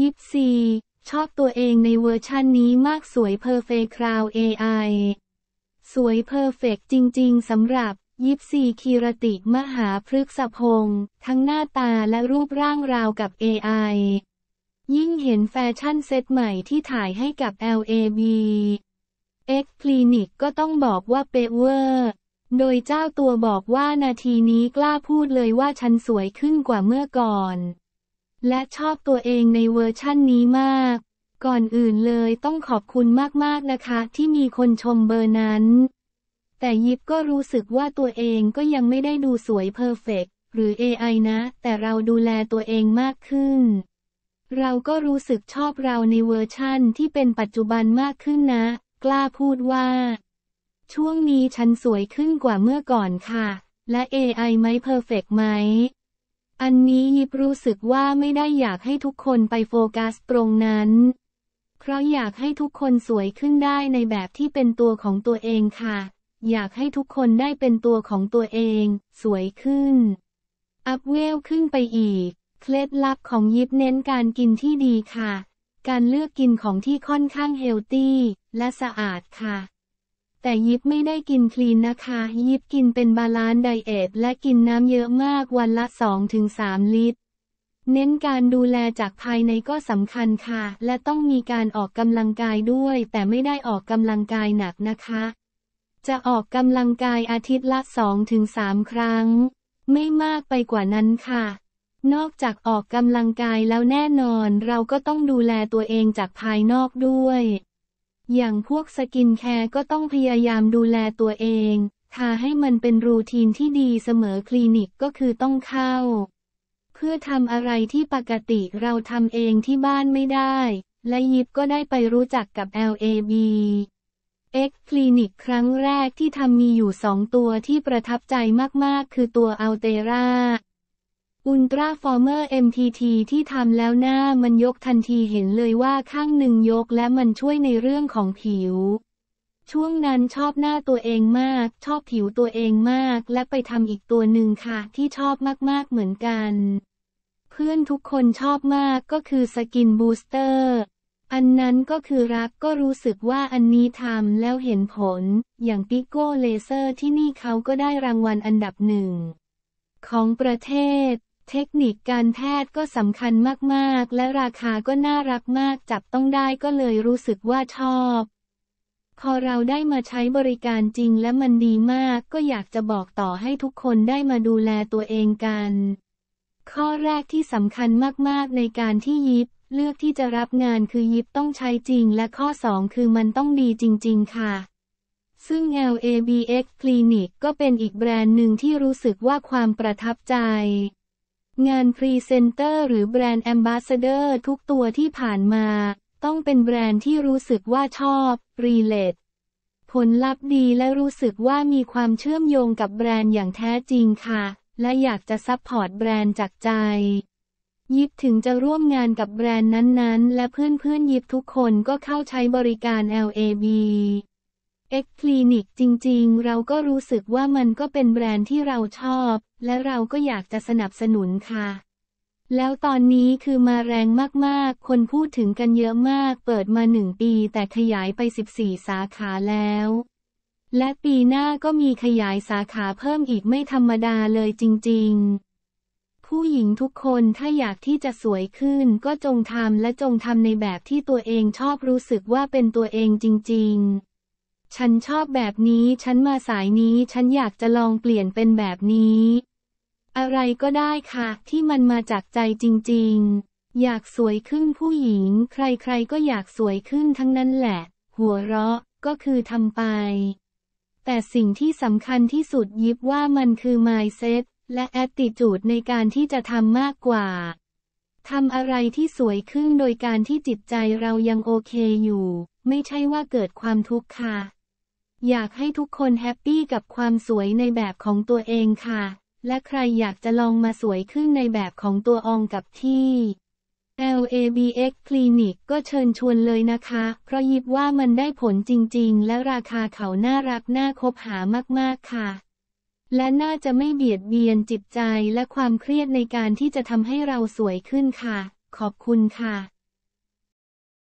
ยิปซีชอบตัวเองในเวอร์ชันนี้มากสวยเพอร์เฟคคราวเอไอสวยเพอร์เฟกจริงๆสำหรับยิปซีคีรติมหาพฤกษพงศ์ทั้งหน้าตาและรูปร่างราวกับ AI ยิ่งเห็นแฟชั่นเซตใหม่ที่ถ่ายให้กับ LAB X Clinic ก็ต้องบอกว่าเปเวอร์ โดยเจ้าตัวบอกว่านาทีนี้กล้าพูดเลยว่าฉันสวยขึ้นกว่าเมื่อก่อนและชอบตัวเองในเวอร์ชั่นนี้มาก ก่อนอื่นเลยต้องขอบคุณมาก ๆ นะคะ ที่มีคนชมเบอร์นั้น แต่ยิบก็รู้สึกว่าตัวเองก็ยังไม่ได้ดูสวยเพอร์เฟกหรือ AI นะ แต่เราดูแลตัวเองมากขึ้น เราก็รู้สึกชอบเราในเวอร์ชั่นที่เป็นปัจจุบันมากขึ้นนะ กล้าพูดว่า ช่วงนี้ฉันสวยขึ้นกว่าเมื่อก่อนค่ะ และ AI ไหมเพอร์เฟกไหมอันนี้ยิบรู้สึกว่าไม่ได้อยากให้ทุกคนไปโฟกัสตรงนั้น เพราะอยากให้ทุกคนสวยขึ้นได้ในแบบที่เป็นตัวของตัวเองค่ะ อยากให้ทุกคนได้เป็นตัวของตัวเอง สวยขึ้น อัพเวลขึ้นไปอีก เคล็ดลับของยิบเน้นการกินที่ดีค่ะ การเลือกกินของที่ค่อนข้างเฮลตี้ และสะอาดค่ะแต่ยิบไม่ได้กินคลีนนะคะ ยิบกินเป็นบาลานซ์ไดเอทและกินน้ำเยอะมากวันละ2-3 ลิตร เน้นการดูแลจากภายในก็สำคัญค่ะ และต้องมีการออกกำลังกายด้วยแต่ไม่ได้ออกกำลังกายหนักนะคะ จะออกกำลังกายอาทิตย์ละ 2-3 ครั้งไม่มากไปกว่านั้นค่ะ นอกจากออกกำลังกายแล้วแน่นอนเราก็ต้องดูแลตัวเองจากภายนอกด้วยอย่างพวกสกินแคร์ก็ต้องพยายามดูแลตัวเอง ทาให้มันเป็นรูทีนที่ดีเสมอคลินิกก็คือต้องเข้า เพื่อทำอะไรที่ปกติเราทำเองที่บ้านไม่ได้ และยิบก็ได้ไปรู้จักกับ LAB X คลินิกครั้งแรกที่ทำมีอยู่สองตัวที่ประทับใจมากๆ คือตัวอัลเตราอุลตราฟอร์เมอร์ MTT ที่ทำแล้วหน้ามันยกทันทีเห็นเลยว่าข้างหนึ่งยกและมันช่วยในเรื่องของผิว ช่วงนั้นชอบหน้าตัวเองมาก ชอบผิวตัวเองมากและไปทำอีกตัวหนึ่งค่ะที่ชอบมากๆเหมือนกัน เพื่อนทุกคนชอบมากก็คือสกินบูสเตอร์ อันนั้นก็คือรักก็รู้สึกว่าอันนี้ทำแล้วเห็นผล อย่างปิโก้เลเซอร์ที่นี่เขาก็ได้รางวัลอันดับหนึ่งของประเทศเทคนิคการแพทย์ก็สำคัญมากๆ และราคาก็น่ารักมากจับต้องได้ก็เลยรู้สึกว่าชอบพอเราได้มาใช้บริการจริงและมันดีมาก ก็อยากจะบอกต่อให้ทุกคนได้มาดูแลตัวเองกัน ข้อแรกที่สำคัญมากๆในการที่ยิบเลือกที่จะรับงานคือยิบต้องใช้จริง และข้อ 2 คือมันต้องดีจริง ๆ ค่ะ ซึ่ง LABX Clinic ก็เป็นอีกแบรนด์หนึ่งที่รู้สึกว่าความประทับใจงานพรีเซนเตอร์หรือแบรนด์แอมบาสเดอร์ทุกตัวที่ผ่านมา ต้องเป็นแบรนด์ที่รู้สึกว่าชอบ รีเลทผลลัพธ์ดีและรู้สึกว่ามีความเชื่อมโยงกับแบรนด์อย่างแท้จริงค่ะ และอยากจะซัพพอร์ตแบรนด์จากใจ ยิบถึงจะร่วมงานกับแบรนด์นั้นๆและเพื่อนๆยิบทุกคนก็เข้าใช้บริการ LAB เอ็กคลินิกจริง ๆ เราก็รู้สึกว่ามันก็เป็นแบรนด์ที่เราชอบ และเราก็อยากจะสนับสนุนค่ะ แล้วตอนนี้คือมาแรงมากๆ คนพูดถึงกันเยอะมาก เปิดมาหนึ่งปีแต่ขยายไป 14 สาขาแล้ว และปีหน้าก็มีขยายสาขาเพิ่มอีกไม่ธรรมดาเลยจริงๆ ผู้หญิงทุกคนถ้าอยากที่จะสวยขึ้นก็จงทำและจงทำในแบบที่ตัวเองชอบรู้สึกว่าเป็นตัวเองจริง ๆฉันชอบแบบนี้ ฉันมาสายนี้ ฉันอยากจะลองเปลี่ยนเป็นแบบนี้ อะไรก็ได้ค่ะ ที่มันมาจากใจจริง ๆ อยากสวยขึ้นผู้หญิง ใคร ๆ ก็อยากสวยขึ้นทั้งนั้นแหละ หัวเราะ ก็คือทำไป แต่สิ่งที่สำคัญที่สุดยิบว่ามันคือ mindset และ attitude ในการที่จะทำมากกว่าทำอะไรที่สวยขึ้นโดยการที่จิตใจเรายังโอเคอยู่ ไม่ใช่ว่าเกิดความทุกข์ค่ะอยากให้ทุกคนแฮปปี้กับความสวยในแบบของตัวเองค่ะ และใครอยากจะลองมาสวยขึ้นในแบบของตัวองกับที่ LABX Clinic ก็เชิญชวนเลยนะคะ เพราะยิบว่ามันได้ผลจริงๆ และราคาเขาน่ารักน่าคบหามากๆค่ะ และน่าจะไม่เบียดเบียนจิตใจและความเครียดในการที่จะทำให้เราสวยขึ้นค่ะ ขอบคุณค่ะ